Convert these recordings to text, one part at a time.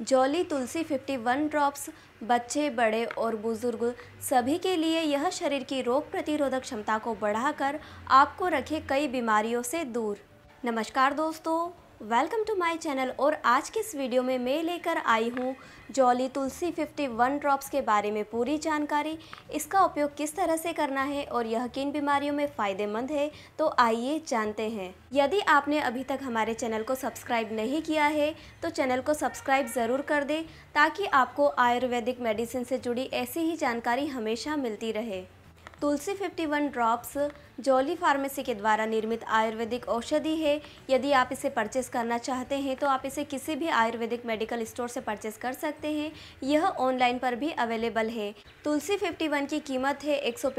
jolly तुलसी 51 drops बच्चे बड़े और बुजुर्ग सभी के लिए यह शरीर की रोग प्रतिरोधक क्षमता को बढ़ाकर आपको रखे कई बीमारियों से दूर नमस्कार दोस्तों वेलकम टू माय चैनल और आज के इस वीडियो में मैं लेकर आई हूँ जॉली तुलसी 51 ड्रॉप्स के बारे में पूरी जानकारी इसका उपयोग किस तरह से करना है और यह किन बीमारियों में फ़ायदेमंद है तो आइए जानते हैं यदि आपने अभी तक हमारे चैनल को सब्सक्राइब नहीं किया है तो चैनल को सब्सक्राइब ज़रूर कर दें ताकि आपको आयुर्वेदिक मेडिसिन से जुड़ी ऐसी ही जानकारी हमेशा मिलती रहे तुलसी 51 ड्रॉप्स जॉली फार्मेसी के द्वारा निर्मित आयुर्वेदिक औषधि है यदि आप इसे परचेस करना चाहते हैं तो आप इसे किसी भी आयुर्वेदिक मेडिकल स्टोर से परचेस कर सकते हैं यह ऑनलाइन पर भी अवेलेबल है तुलसी 51 की कीमत है एक सौ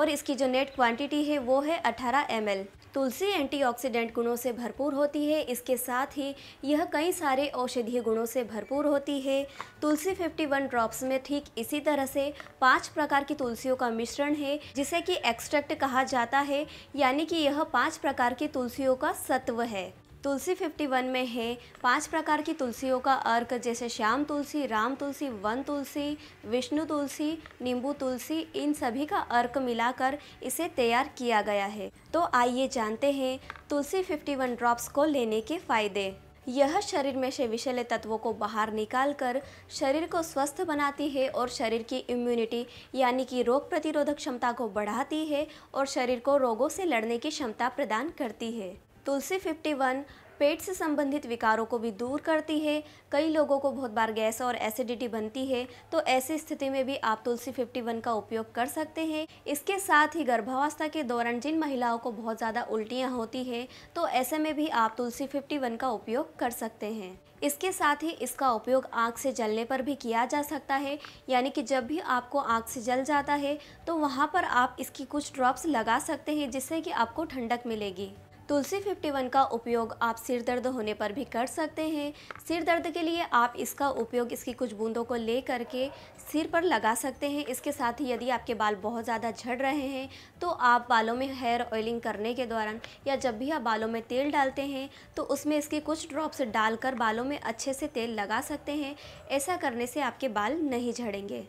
और इसकी जो नेट क्वांटिटी है वो है अठारह एम तुलसी एंटीऑक्सीडेंट गुणों से भरपूर होती है इसके साथ ही यह कई सारे औषधीय गुणों से भरपूर होती है तुलसी 51 ड्रॉप्स में ठीक इसी तरह से पांच प्रकार की तुलसियों का मिश्रण है जिसे कि एक्सट्रैक्ट कहा जाता है यानी कि यह पांच प्रकार की तुलसियों का सत्व है तुलसी 51 में है पांच प्रकार की तुलसियों का अर्क जैसे श्याम तुलसी राम तुलसी वन तुलसी विष्णु तुलसी नींबू तुलसी इन सभी का अर्क मिलाकर इसे तैयार किया गया है तो आइए जानते हैं तुलसी 51 ड्रॉप्स को लेने के फायदे यह शरीर में से विषैले तत्वों को बाहर निकालकर शरीर को स्वस्थ बनाती है और शरीर की इम्यूनिटी यानी कि रोग प्रतिरोधक क्षमता को बढ़ाती है और शरीर को रोगों से लड़ने की क्षमता प्रदान करती है तुलसी 51 पेट से संबंधित विकारों को भी दूर करती है कई लोगों को बहुत बार गैस और एसिडिटी बनती है तो ऐसी स्थिति में भी आप तुलसी 51 का उपयोग कर सकते हैं इसके साथ ही गर्भावस्था के दौरान जिन महिलाओं को बहुत ज़्यादा उल्टियाँ होती है तो ऐसे में भी आप तुलसी फिफ्टी का उपयोग कर सकते हैं इसके साथ ही इसका उपयोग आँख से जलने पर भी किया जा सकता है यानी कि जब भी आपको आँख से जल जाता है तो वहाँ पर आप इसकी कुछ ड्रॉप्स लगा सकते हैं जिससे कि आपको ठंडक मिलेगी तुलसी 51 का उपयोग आप सिर दर्द होने पर भी कर सकते हैं सिर दर्द के लिए आप इसका उपयोग इसकी कुछ बूंदों को ले करके सिर पर लगा सकते हैं इसके साथ ही यदि आपके बाल बहुत ज़्यादा झड़ रहे हैं तो आप बालों में हेयर ऑयलिंग करने के दौरान या जब भी आप बालों में तेल डालते हैं तो उसमें इसके कुछ ड्रॉप्स डालकर बालों में अच्छे से तेल लगा सकते हैं ऐसा करने से आपके बाल नहीं झड़ेंगे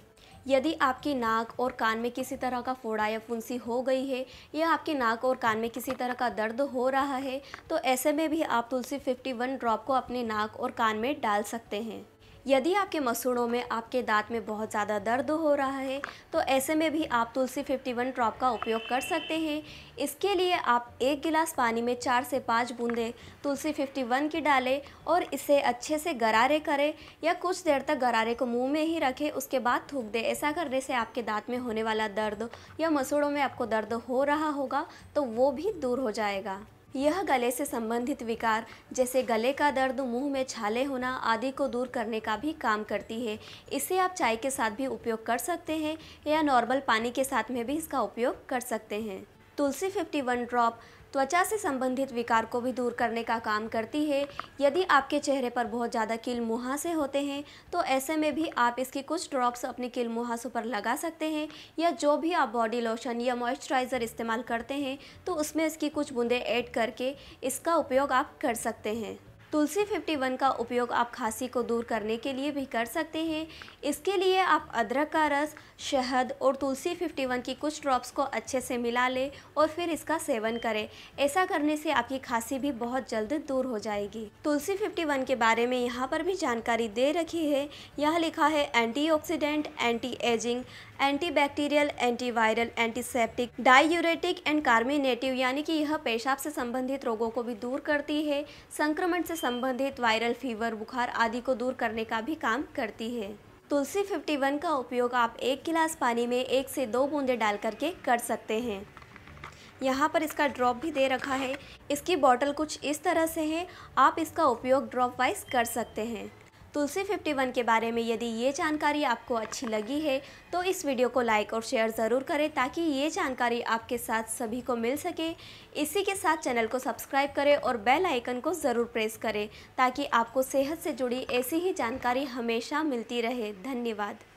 यदि आपकी नाक और कान में किसी तरह का फोड़ा या फुंसी हो गई है या आपके नाक और कान में किसी तरह का दर्द हो रहा है तो ऐसे में भी आप तुलसी 51 ड्रॉप को अपने नाक और कान में डाल सकते हैं यदि आपके मसूड़ों में आपके दांत में बहुत ज़्यादा दर्द हो रहा है तो ऐसे में भी आप तुलसी 51 ड्रॉप का उपयोग कर सकते हैं इसके लिए आप एक गिलास पानी में चार से पाँच बूंदे तुलसी 51 की डालें और इसे अच्छे से गरारे करें या कुछ देर तक गरारे को मुंह में ही रखें उसके बाद थूक दें ऐसा करने से आपके दाँत में होने वाला दर्द या मसूड़ों में आपको दर्द हो रहा होगा तो वो भी दूर हो जाएगा यह गले से संबंधित विकार जैसे गले का दर्द मुंह में छाले होना आदि को दूर करने का भी काम करती है इसे आप चाय के साथ भी उपयोग कर सकते हैं या नॉर्मल पानी के साथ में भी इसका उपयोग कर सकते हैं तुलसी 51 ड्रॉप त्वचा से संबंधित विकार को भी दूर करने का काम करती है यदि आपके चेहरे पर बहुत ज़्यादा किल मुहासे होते हैं तो ऐसे में भी आप इसकी कुछ ड्रॉप्स अपने किल मुहासों पर लगा सकते हैं या जो भी आप बॉडी लोशन या मॉइस्चराइज़र इस्तेमाल करते हैं तो उसमें इसकी कुछ बूंदें ऐड करके इसका उपयोग आप कर सकते हैं तुलसी 51 का उपयोग आप खांसी को दूर करने के लिए भी कर सकते हैं इसके लिए आप अदरक का रस शहद और तुलसी 51 की कुछ ड्रॉप्स को अच्छे से मिला लें और फिर इसका सेवन करें ऐसा करने से आपकी खांसी भी बहुत जल्द दूर हो जाएगी तुलसी 51 के बारे में यहाँ पर भी जानकारी दे रखी है यह लिखा है oxidant anti ageing antibacterial antiviral antiseptic diuretic and carminative यानी कि यह पेशाब से संबंधित रोगों को भी दूर करती है संक्रमण से संबंधित वायरल फीवर बुखार आदि को दूर करने का भी काम करती है तुलसी 51 का उपयोग आप एक गिलास पानी में एक से दो बूंदे डाल करके कर सकते हैं यहाँ पर इसका ड्रॉप भी दे रखा है इसकी बॉटल कुछ इस तरह से है आप इसका उपयोग ड्रॉप वाइज कर सकते हैं तुलसी 51 के बारे में यदि ये जानकारी आपको अच्छी लगी है तो इस वीडियो को लाइक और शेयर ज़रूर करें ताकि ये जानकारी आपके साथ सभी को मिल सके इसी के साथ चैनल को सब्सक्राइब करें और बेल आइकन को ज़रूर प्रेस करें ताकि आपको सेहत से जुड़ी ऐसी ही जानकारी हमेशा मिलती रहे धन्यवाद